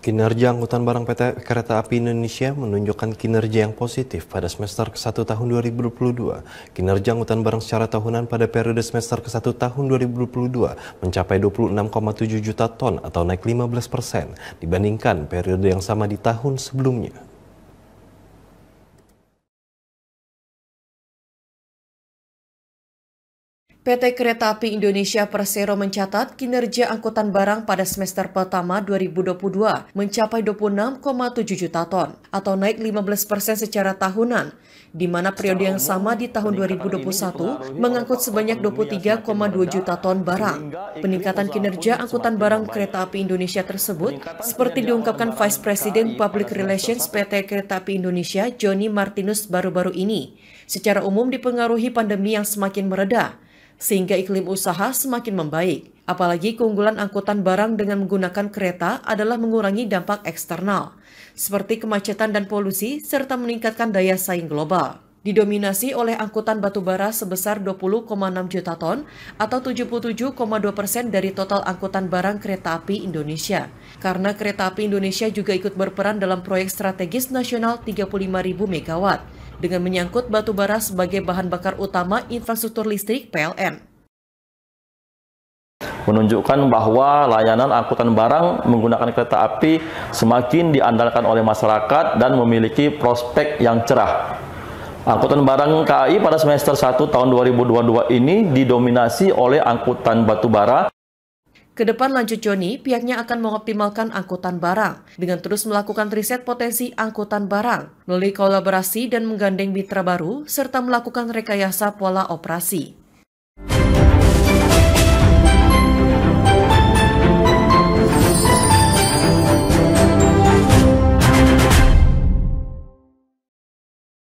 Kinerja angkutan barang PT Kereta Api Indonesia menunjukkan kinerja yang positif pada semester ke-1 tahun 2022. Kinerja angkutan barang secara tahunan pada periode semester ke-1 tahun 2022 mencapai 26,7 juta ton atau naik 15 persen dibandingkan periode yang sama di tahun sebelumnya. PT Kereta Api Indonesia Persero mencatat kinerja angkutan barang pada semester pertama 2022 mencapai 26,7 juta ton atau naik 15 persen secara tahunan, di mana periode yang sama di tahun 2021 mengangkut sebanyak 23,2 juta ton barang. Peningkatan kinerja angkutan barang kereta api Indonesia tersebut seperti diungkapkan Vice President Public Relations PT Kereta Api Indonesia Joni Martinus baru-baru ini, secara umum dipengaruhi pandemi yang semakin meredah sehingga iklim usaha semakin membaik. Apalagi keunggulan angkutan barang dengan menggunakan kereta adalah mengurangi dampak eksternal, seperti kemacetan dan polusi, serta meningkatkan daya saing global. Didominasi oleh angkutan batubara sebesar 20,6 juta ton atau 77,2 persen dari total angkutan barang kereta api Indonesia. Karena kereta api Indonesia juga ikut berperan dalam proyek strategis nasional 35.000 megawatt dengan menyangkut batu bara sebagai bahan bakar utama infrastruktur listrik PLN. Menunjukkan bahwa layanan angkutan barang menggunakan kereta api semakin diandalkan oleh masyarakat dan memiliki prospek yang cerah. Angkutan barang KAI pada semester 1 tahun 2022 ini didominasi oleh angkutan batu bara. Ke depan lanjut Joni, pihaknya akan mengoptimalkan angkutan barang dengan terus melakukan riset potensi angkutan barang melalui kolaborasi dan menggandeng mitra baru serta melakukan rekayasa pola operasi.